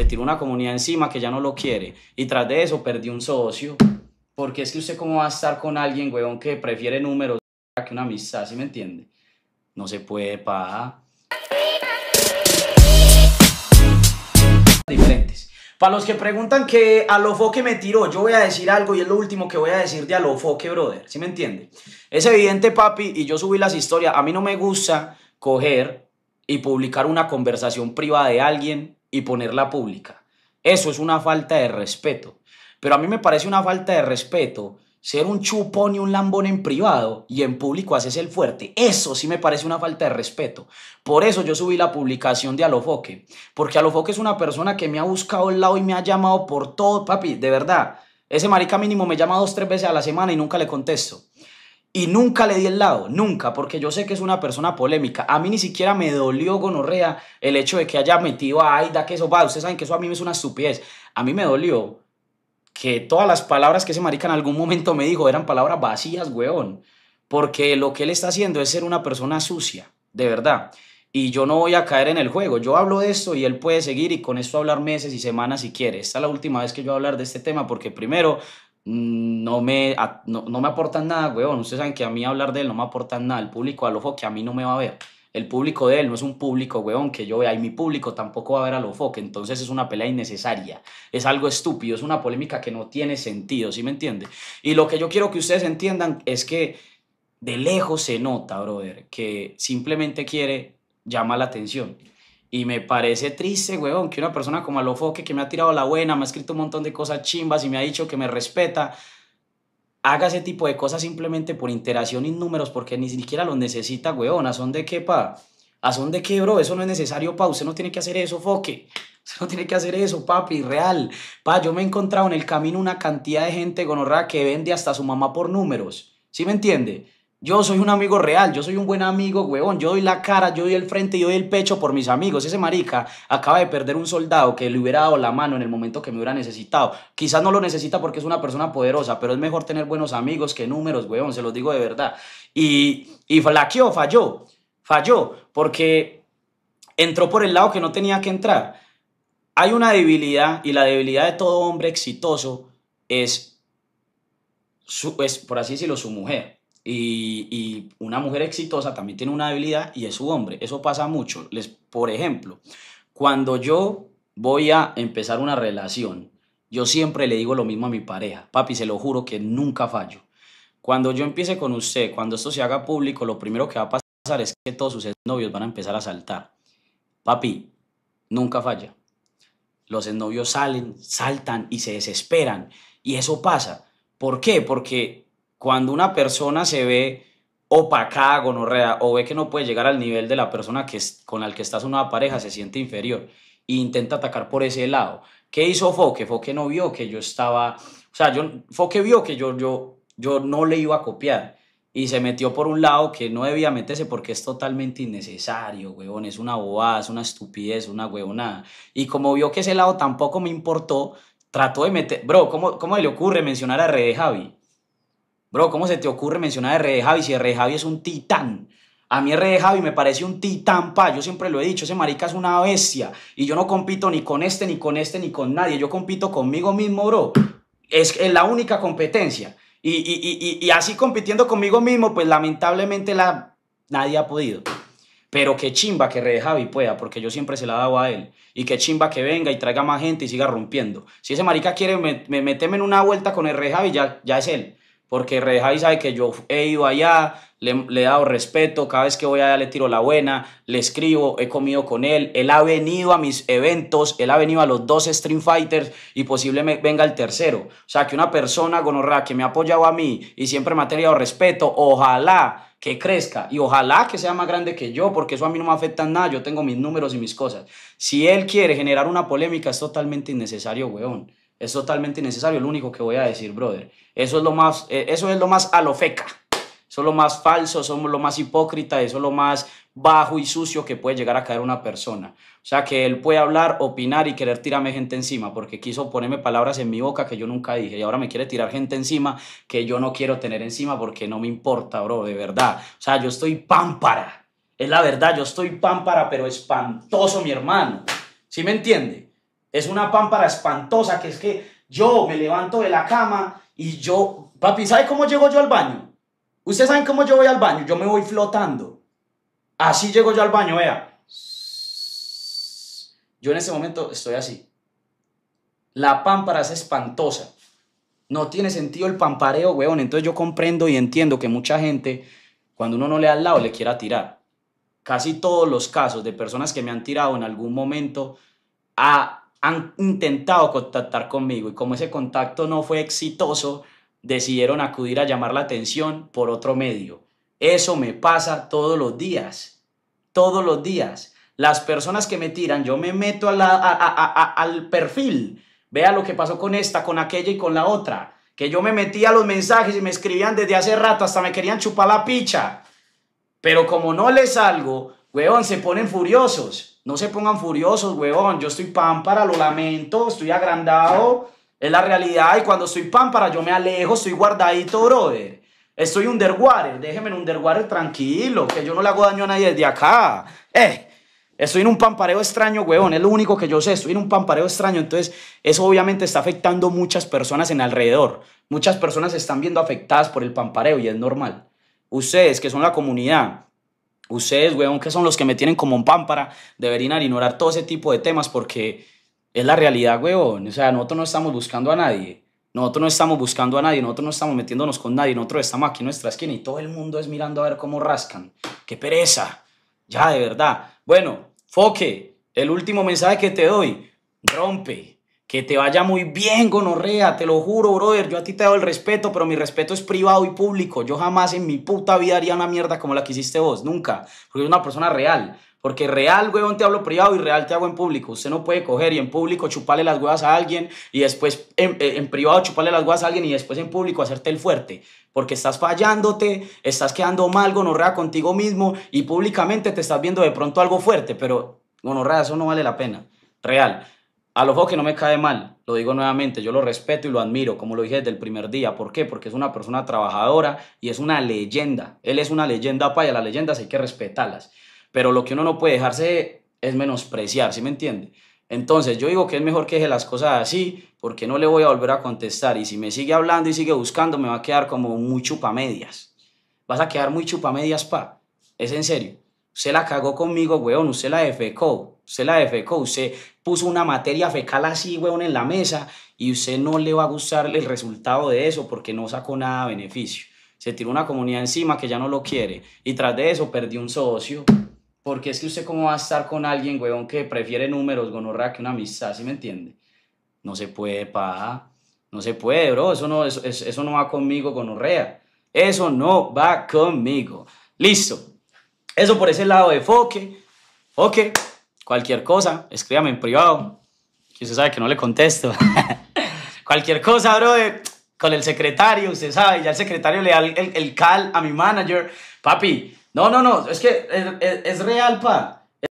le tiró una comunidad encima que ya no lo quiere. Y tras de eso perdió un socio. Porque es que usted cómo va a estar con alguien, weón, que prefiere números que una amistad, ¿sí me entiende? No se puede, pa. Diferentes. Para los que preguntan que Alofoque me tiró, yo voy a decir algo y es lo último que voy a decir de Alofoque, brother. ¿Sí me entiende? Es evidente, papi, y yo subí las historias. A mí no me gusta coger y publicar una conversación privada de alguien y ponerla pública. Eso es una falta de respeto. Pero a mí me parece una falta de respeto ser un chupón y un lambón en privado y en público haces el fuerte. Eso sí me parece una falta de respeto. Por eso yo subí la publicación de Alofoque. Porque Alofoque es una persona que me ha buscado al lado y me ha llamado por todo, papi, de verdad. Ese marica mínimo me llama dos, tres veces a la semana y nunca le contesto. Y nunca le di el lado, nunca, porque yo sé que es una persona polémica. A mí ni siquiera me dolió gonorrea el hecho de que haya metido a Aida, que eso va, ustedes saben que eso a mí me es una estupidez. A mí me dolió que todas las palabras que ese marica en algún momento me dijo eran palabras vacías, weón. Porque lo que él está haciendo es ser una persona sucia, de verdad. Y yo no voy a caer en el juego. Yo hablo de esto y él puede seguir y con esto hablar meses y semanas si quiere. Esta es la última vez que yo voy a hablar de este tema porque primero Mm, no me, no, me aportan nada, weón. Ustedes saben que a mí hablar de él no me aportan nada. El público a lo a mí no me va a ver. El público de él no es un público, weón, que yo vea. Y mi público tampoco va a ver a lo entonces es una pelea innecesaria. Es algo estúpido, es una polémica que no tiene sentido, ¿sí me entiende? Y lo que yo quiero que ustedes entiendan es que de lejos se nota, brother, que simplemente quiere llamar la atención. Y me parece triste, huevón, que una persona como Alofoque, que me ha tirado la buena, me ha escrito un montón de cosas chimbas y me ha dicho que me respeta, haga ese tipo de cosas simplemente por interacción y números, porque ni siquiera lo necesita, huevón. ¿A son de qué, pa? ¿A son de qué, bro? Eso no es necesario, pa. Usted no tiene que hacer eso, foque. Usted no tiene que hacer eso, papi, real. Pa, yo me he encontrado en el camino una cantidad de gente gonorra que vende hasta a su mamá por números. ¿Sí me entiende? Yo soy un amigo real, yo soy un buen amigo, huevón. Yo doy la cara, yo doy el frente, yo doy el pecho por mis amigos. Ese marica acaba de perder un soldado que le hubiera dado la mano en el momento que me hubiera necesitado. Quizás no lo necesita porque es una persona poderosa, pero es mejor tener buenos amigos que números, huevón, se los digo de verdad. Y, y flaqueó, falló, falló, porque entró por el lado que no tenía que entrar. Hay una debilidad y la debilidad de todo hombre exitoso es, su, es por así decirlo, su mujer y, una mujer exitosa también tiene una debilidad y es su hombre. Eso pasa mucho. Les, por ejemplo, cuando yo voy a empezar una relación, yo siempre le digo lo mismo a mi pareja. Papi, se lo juro que nunca fallo. Cuando yo empiece con usted, cuando esto se haga público, lo primero que va a pasar es que todos sus novios van a empezar a saltar. Papi, nunca falla. Los novios salen, saltan y se desesperan. Y eso pasa. ¿Por qué? Porque cuando una persona se ve opacada, gonorrea, o ve que no puede llegar al nivel de la persona que con la que estás una pareja, se siente inferior e intenta atacar por ese lado. ¿Qué hizo Foque? Foque no vio que yo estaba, o sea, yo, Foque vio que yo, yo, yo no le iba a copiar y se metió por un lado que no debía meterse porque es totalmente innecesario, huevón, es una bobada, es una estupidez, una huevonada. Y como vio que ese lado tampoco me importó, trató de meter, bro, ¿cómo, cómo le ocurre mencionar a Rede Javi? Bro, ¿cómo se te ocurre mencionar a R.D. Javi si R.D. Javi es un titán? A mí R.D. Javi me parece un titán, pa. Yo siempre lo he dicho, ese marica es una bestia. Y yo no compito ni con este, ni con este, ni con nadie. Yo compito conmigo mismo, bro. Es, la única competencia. Y, así compitiendo conmigo mismo, pues lamentablemente la, nadie ha podido. Pero qué chimba que R.D. Javi pueda, porque yo siempre se la he dado a él. Y qué chimba que venga y traiga más gente y siga rompiendo. Si ese marica quiere me, me meterme en una vuelta con el Javi, ya es él porque Rejai sabe que yo he ido allá, le, he dado respeto, cada vez que voy allá le tiro la buena, le escribo, he comido con él, él ha venido a mis eventos, él ha venido a los dos Stream Fighters y posiblemente venga el tercero. O sea, que una persona gonorra que me ha apoyado a mí y siempre me ha tenido respeto, ojalá que crezca y ojalá que sea más grande que yo, porque eso a mí no me afecta nada, yo tengo mis números y mis cosas. Si él quiere generar una polémica es totalmente innecesario, weón es totalmente innecesario, lo único que voy a decir, brother. Eso es lo más, eh, eso es lo más alofeca, eso es lo más falso, eso lo más hipócrita, eso es lo más bajo y sucio que puede llegar a caer una persona. O sea, que él puede hablar, opinar y querer tirarme gente encima, porque quiso ponerme palabras en mi boca que yo nunca dije, y ahora me quiere tirar gente encima que yo no quiero tener encima porque no me importa, bro, de verdad. O sea, yo estoy pámpara, es la verdad, yo estoy pámpara, pero espantoso, mi hermano. ¿Sí me entiende? Es una pámpara espantosa que es que yo me levanto de la cama y yo, papi, ¿sabe cómo llego yo al baño? Ustedes saben cómo yo voy al baño, yo me voy flotando. Así llego yo al baño, vea. Yo en ese momento estoy así. La pámpara es espantosa. No tiene sentido el pampareo, weón. Entonces yo comprendo y entiendo que mucha gente, cuando uno no le da al lado, le quiera tirar. Casi todos los casos de personas que me han tirado en algún momento, a han intentado contactar conmigo y como ese contacto no fue exitoso, decidieron acudir a llamar la atención por otro medio. Eso me pasa todos los días, todos los días. Las personas que me tiran, yo me meto al perfil. Vea lo que pasó con esta, con aquella y con la otra. Que yo me metía a los mensajes y me escribían desde hace rato, hasta me querían chupar la picha. Pero como no les salgo, weón, se ponen furiosos no se pongan furiosos, huevón. Yo estoy pámpara, lo lamento, estoy agrandado. Es la realidad. Y cuando estoy pámpara, yo me alejo, estoy guardadito, brother. Estoy underwater. Déjenme en underwater tranquilo, que yo no le hago daño a nadie desde acá. Eh, estoy en un pampareo extraño, huevón. Es lo único que yo sé. Estoy en un pampareo extraño. Entonces, eso obviamente está afectando muchas personas en alrededor. Muchas personas se están viendo afectadas por el pampareo y es normal. Ustedes, que son la comunidad, ustedes, weón, que son los que me tienen como un pámpara, deberían ignorar todo ese tipo de temas porque es la realidad, weón. O sea, nosotros no estamos buscando a nadie. Nosotros no estamos buscando a nadie, nosotros no estamos metiéndonos con nadie, nosotros estamos aquí en nuestra esquina y todo el mundo es mirando a ver cómo rascan. ¡Qué pereza! Ya, de verdad. Bueno, Foque, el último mensaje que te doy, rompe. Que te vaya muy bien, gonorrea, te lo juro, brother. Yo a ti te doy el respeto, pero mi respeto es privado y público. Yo jamás en mi puta vida haría una mierda como la que hiciste vos, nunca. Porque es una persona real. Porque real, huevón, te hablo privado y real te hago en público. Usted no puede coger y en público chuparle las huevas a alguien y después en, eh, en, privado chuparle las huevas a alguien y después en público hacerte el fuerte. Porque estás fallándote, estás quedando mal, gonorrea contigo mismo y públicamente te estás viendo de pronto algo fuerte, pero gonorrea, eso no vale la pena. Real. A lo que no me cae mal, lo digo nuevamente, yo lo respeto y lo admiro, como lo dije desde el primer día. ¿Por qué? Porque es una persona trabajadora y es una leyenda. Él es una leyenda, paya, las leyendas hay que respetarlas. Pero lo que uno no puede dejarse es menospreciar, ¿sí me entiende? Entonces yo digo que es mejor que deje las cosas así, porque no le voy a volver a contestar. Y si me sigue hablando y sigue buscando, me va a quedar como muy chupamedias. Vas a quedar muy chupamedias, pa. Es en serio. Usted la cagó conmigo, weón. Usted la defecó. Se la defecó. Usted puso una materia fecal así, weón, en la mesa y usted no le va a gustar el resultado de eso porque no sacó nada beneficio. Se tiró una comunidad encima que ya no lo quiere y tras de eso perdió un socio. Porque es que usted cómo va a estar con alguien, weón, que prefiere números, gonorrea, que una amistad, ¿sí me entiende? No se puede, pa. No se puede, bro. Eso no, eso, eso no va conmigo, gonorrea. Eso no va conmigo. Listo. Eso por ese lado de Foque. Foque, cualquier cosa, escríbame en privado. Que usted sabe que no le contesto. cualquier cosa, bro Con el secretario, usted sabe, ya el secretario le da el, cal a mi manager. Papi, no, no, no, es que es real, pa.